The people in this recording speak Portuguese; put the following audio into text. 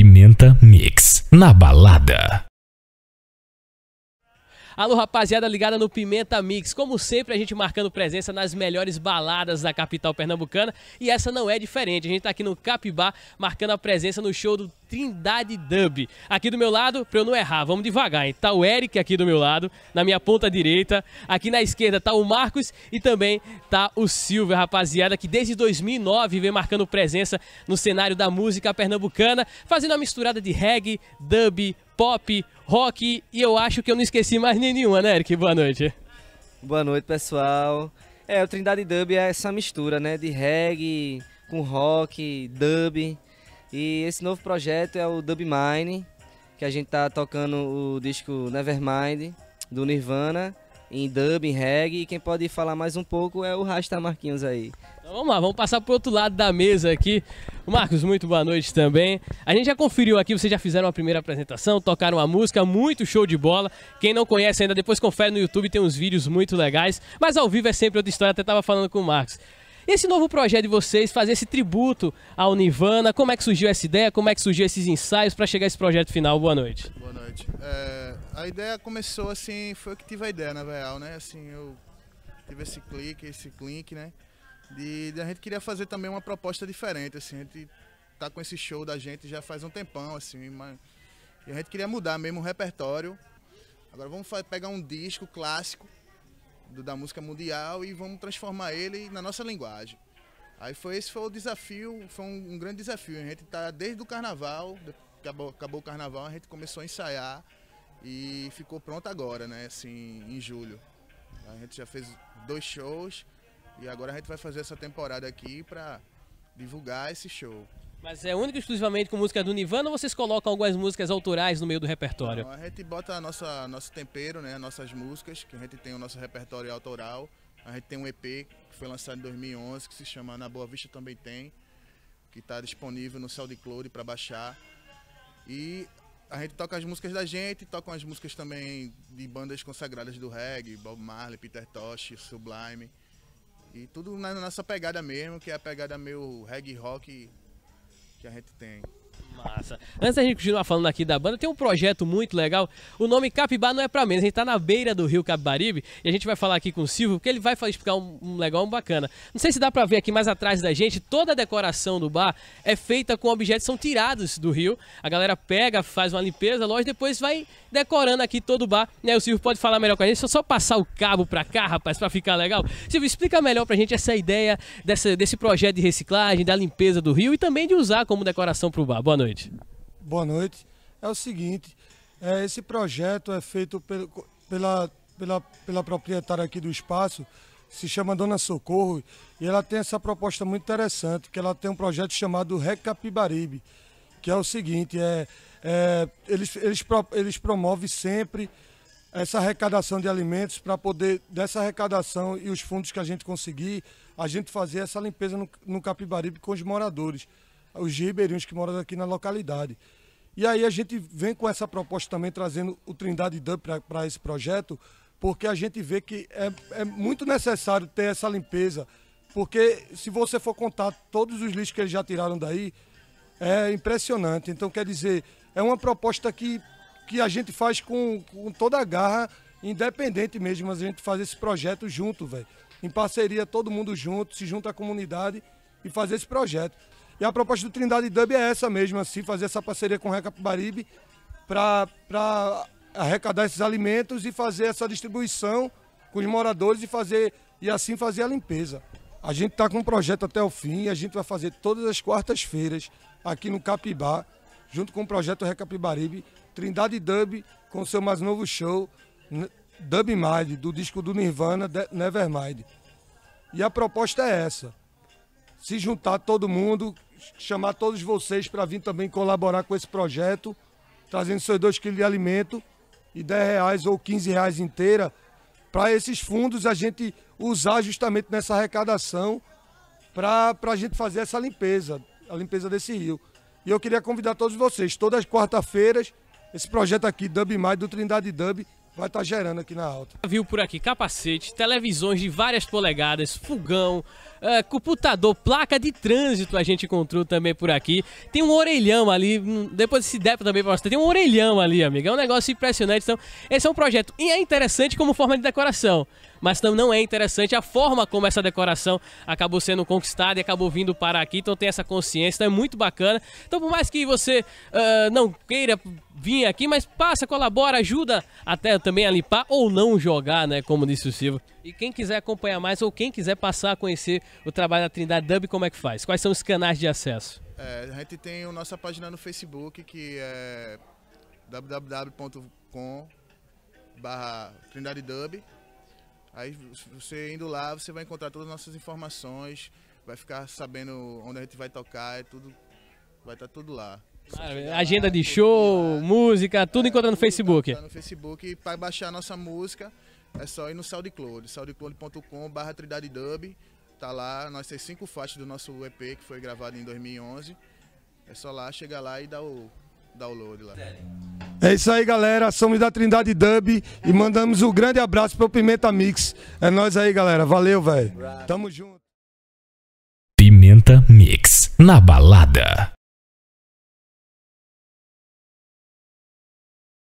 Pimenta Mix na balada. Alô, rapaziada ligada no Pimenta Mix. Como sempre, a gente marcando presença nas melhores baladas da capital pernambucana. E essa não é diferente. A gente está aqui no Capibá, marcando a presença no show do Trindade Dub. Aqui do meu lado, para eu não errar, vamos devagar, hein? Tá o Eric aqui do meu lado, na minha ponta direita. Aqui na esquerda tá o Marcos e também tá o Silvio, rapaziada, que desde 2009 vem marcando presença no cenário da música pernambucana, fazendo uma misturada de reggae, dub, pop, rock e eu acho que eu não esqueci mais nenhuma, né, Eric? Boa noite. Boa noite, pessoal. É, o Trindade Dub é essa mistura, né, de reggae com rock, dub e esse novo projeto é o Dub Mine, que a gente tá tocando o disco Nevermind do Nirvana em dub, em reggae, e quem pode falar mais um pouco é o Rasta Marquinhos aí. Então vamos lá, vamos passar pro outro lado da mesa aqui. Marcos, muito boa noite também. A gente já conferiu aqui, vocês já fizeram a primeira apresentação, tocaram a música, muito show de bola. Quem não conhece ainda, depois confere no YouTube, tem uns vídeos muito legais. Mas ao vivo é sempre outra história, até tava falando com o Marcos. Esse novo projeto de vocês, fazer esse tributo ao Nirvana, como é que surgiu essa ideia? Como é que surgiu esses ensaios para chegar a esse projeto final? Boa noite. Boa noite. É, a ideia começou assim, foi eu que tive a ideia, na real, né? Assim, eu tive esse clique, esse clique, né? De, de, a gente queria fazer também uma proposta diferente, assim, a gente tá com esse show da gente já faz um tempão, assim, mas a gente queria mudar mesmo o repertório. Agora vamos pegar um disco clássico do, da música mundial e vamos transformar ele na nossa linguagem. Aí foi esse foi o desafio, foi um, um grande desafio. A gente está desde o carnaval, acabou, acabou o carnaval, a gente começou a ensaiar e ficou pronto agora, né? Assim, em julho. A gente já fez dois shows e agora a gente vai fazer essa temporada aqui para divulgar esse show. Mas é único exclusivamente com música do Nirvana ou vocês colocam algumas músicas autorais no meio do repertório? Não, a gente bota a nossa, nosso tempero, né? Nossas músicas, que a gente tem o nosso repertório autoral. A gente tem um EP que foi lançado em 2011, que se chama Na Boa Vista Também Tem, que está disponível no SoundCloud para baixar. E a gente toca as músicas da gente, toca as músicas também de bandas consagradas do reggae, Bob Marley, Peter Tosh, Sublime. E tudo na nossa pegada mesmo, que é a pegada meio reggae rock que a gente tem. Massa. Antes da gente continuar falando aqui da banda, tem um projeto muito legal. O nome Capibá não é para menos. A gente tá na beira do rio Capibaribe e a gente vai falar aqui com o Silvio, porque ele vai explicar um, um legal, um bacana. Não sei se dá para ver aqui mais atrás da gente, toda a decoração do bar é feita com objetos que são tirados do rio. A galera pega, faz uma limpeza, loja, depois vai decorando aqui todo o bar. E aí o Silvio pode falar melhor com a gente. Só só passar o cabo para cá, rapaz, para ficar legal. Silvio, explica melhor pra gente essa ideia dessa, desse projeto de reciclagem, da limpeza do rio e também de usar como decoração pro bar. Boa noite noite. Boa noite. É o seguinte, é, esse projeto é feito pelo, pela, pela, pela proprietária aqui do espaço, se chama Dona Socorro, e ela tem essa proposta muito interessante, que ela tem um projeto chamado Recapibaribe, que é o seguinte, é, é eles, eles, eles promovem sempre essa arrecadação de alimentos para poder, dessa arrecadação e os fundos que a gente conseguir, a gente fazer essa limpeza no, no Capibaribe com os moradores os ribeirinhos que moram aqui na localidade. E aí a gente vem com essa proposta também, trazendo o Trindade Dump para esse projeto, porque a gente vê que é, é muito necessário ter essa limpeza, porque se você for contar todos os lixos que eles já tiraram daí, é impressionante. Então, quer dizer, é uma proposta que, que a gente faz com, com toda a garra, independente mesmo, mas a gente faz esse projeto junto, velho. Em parceria, todo mundo junto, se junta à comunidade e fazer esse projeto. E a proposta do Trindade Dub é essa mesmo, assim, fazer essa parceria com o Recapibaribe para arrecadar esses alimentos e fazer essa distribuição com os moradores e fazer e assim fazer a limpeza. A gente está com um projeto até o fim e a gente vai fazer todas as quartas-feiras aqui no Capibá, junto com o projeto Recapibaribe, Trindade Dub com seu mais novo show, Dub Mind, do disco do Nirvana, Nevermind. E a proposta é essa: se juntar todo mundo, chamar todos vocês para vir também colaborar com esse projeto, trazendo seus dois quilos de alimento e 10 reais ou 15 reais inteira, para esses fundos a gente usar justamente nessa arrecadação para a gente fazer essa limpeza, a limpeza desse rio. E eu queria convidar todos vocês, todas as quarta-feiras, esse projeto aqui, Dub Mais, do Trindade Dub, vai estar tá gerando aqui na alta. Viu por aqui capacete, televisões de várias polegadas, fogão, uh, computador, placa de trânsito a gente encontrou também por aqui. Tem um orelhão ali, hum, depois se der também pra mostrar, tem um orelhão ali, amiga. É um negócio impressionante. Então, esse é um projeto e é interessante como forma de decoração mas não é interessante a forma como essa decoração acabou sendo conquistada e acabou vindo para aqui, então tem essa consciência, então é muito bacana. Então, por mais que você uh, não queira vir aqui, mas passa, colabora, ajuda até também a limpar ou não jogar, né? Como disse o Silvio. E quem quiser acompanhar mais ou quem quiser passar a conhecer o trabalho da Trindade Dub, como é que faz? Quais são os canais de acesso? É, a gente tem a nossa página no Facebook que é www.com trindadedub Aí você indo lá, você vai encontrar todas as nossas informações, vai ficar sabendo onde a gente vai tocar, é tudo, vai estar tá tudo lá. Ah, agenda de show, música, tudo é, encontra no Facebook. Tá no Facebook para baixar a nossa música é só ir no SoundCloud, soundcloudcom trindadedub Dub. Tá lá, nós temos cinco faixas do nosso EP que foi gravado em 2011. É só lá, chegar lá e dar o download lá. É isso aí, galera. Somos da Trindade Dub e mandamos um grande abraço pro Pimenta Mix. É nós aí, galera. Valeu, velho. Tamo junto. Pimenta Mix na balada.